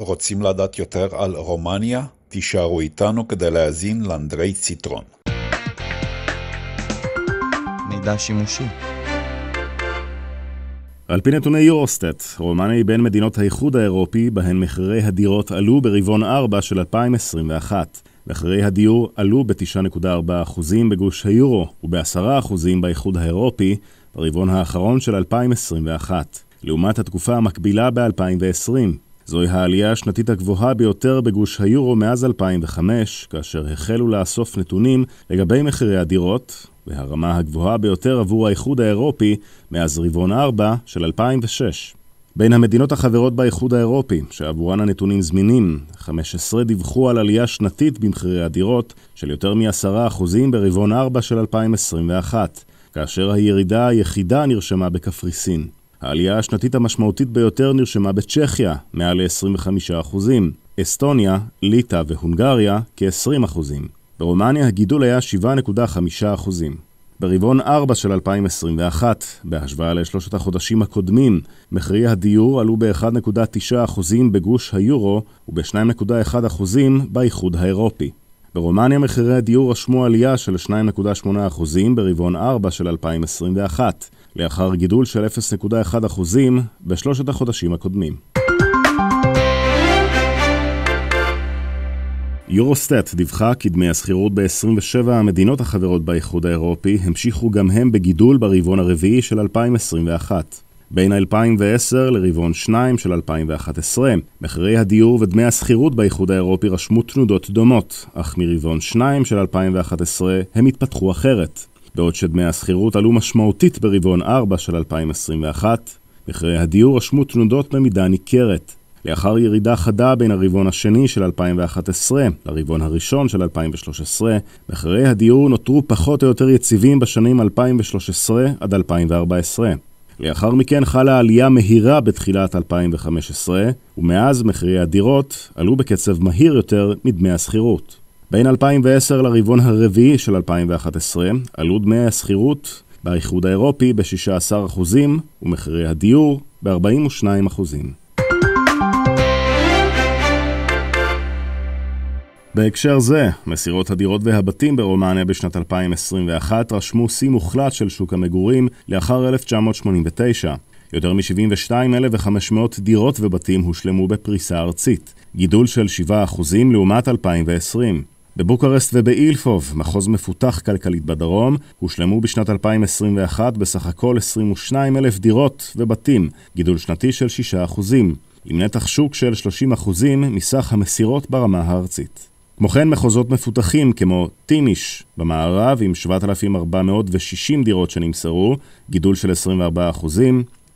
רוצים לדעת יותר על רומניה? תישארו איתנו כדי להאזין לאנדרי ציטרון. מידע שימושי על פי נתוני יורוסטט, רומניה היא בין מדינות האיחוד האירופי בהן מחירי הדירות עלו ברבעון 4 של 2021. מחירי הדיור עלו ב-9.4% בגוש היורו וב-10% באיחוד האירופי ברבעון האחרון של 2021, לעומת התקופה המקבילה ב-2020. זוהי העלייה השנתית הגבוהה ביותר בגוש היורו מאז 2005, כאשר החלו לאסוף נתונים לגבי מחירי הדירות, והרמה הגבוהה ביותר עבור האיחוד האירופי מאז רבעון 4 של 2006. בין המדינות החברות באיחוד האירופי, שעבורן הנתונים זמינים, 15 דיווחו על עלייה שנתית במחירי הדירות של יותר מ-10% ברבעון 4 של 2021, כאשר הירידה היחידה נרשמה בקפריסין. העלייה השנתית המשמעותית ביותר נרשמה בצ'כיה, מעל ל-25%, אסטוניה, ליטא והונגריה, כ-20%. ברומניה הגידול היה 7.5%. ברבעון 4 של 2021, בהשוואה לשלושת החודשים הקודמים, מחירי הדיור עלו ב-1.9% בגוש היורו וב-2.1% באיחוד האירופי. ברומניה מחירי הדיור רשמו עלייה של 2.8% ברבעון 4 של 2021, לאחר גידול של 0.1% בשלושת החודשים הקודמים. יורוסטט דיווחה כי דמי השכירות ב-27 המדינות החברות באיחוד האירופי המשיכו גם הם בגידול ברבעון הרביעי של 2021. בין 2010 לרבעון 2 של 2011, מחירי הדיור ודמי השכירות באיחוד האירופי רשמו תנודות דומות, אך מרבעון 2 של 2011 הם התפתחו אחרת. בעוד שדמי השכירות עלו משמעותית ברבעון 4 של 2021, מחירי הדיור רשמו תנודות במידה ניכרת. לאחר ירידה חדה בין הרבעון השני של 2011 לרבעון הראשון של 2013, מחירי הדיור נותרו פחות או יותר יציבים בשנים 2013 עד 2014. לאחר מכן חלה עלייה מהירה בתחילת 2015, ומאז מחירי הדירות עלו בקצב מהיר יותר מדמי השכירות. בין 2010 לרבעון הרביעי של 2011 עלו דמי השכירות באיחוד האירופי ב-16% ומחירי הדיור ב-42%. בהקשר זה, מסירות הדירות והבתים ברומניה בשנת 2021 רשמו שיא מוחלט של שוק המגורים לאחר 1989. יותר מ-72,500 דירות ובתים הושלמו בפריסה ארצית, גידול של 7% לעומת 2020. בבוקרשט ובאילפוב, מחוז מפותח כלכלית בדרום, הושלמו בשנת 2021 בסך הכל 22 אלף דירות ובתים, גידול שנתי של 6%, עם נתח שוק של 30% מסך המסירות ברמה הארצית. כמו כן מחוזות מפותחים כמו טימיש במערב עם 7,460 דירות שנמסרו, גידול של 24%,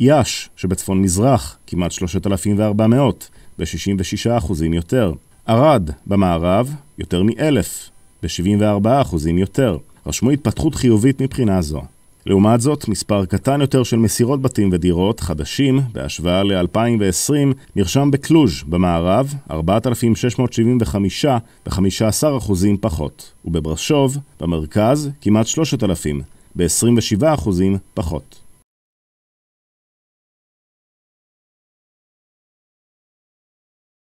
יאש שבצפון מזרח כמעט 3,400 ו 66 יותר. ערד במערב, יותר מאלף, ב-74% אחוזים יותר. רשמו התפתחות חיובית מבחינה זו. לעומת זאת, מספר קטן יותר של מסירות בתים ודירות חדשים, בהשוואה ל-2020, נרשם בקלוז' במערב, 4,675, ב-15% פחות, ובברשוב, במרכז, כמעט 3,000, ב-27% פחות.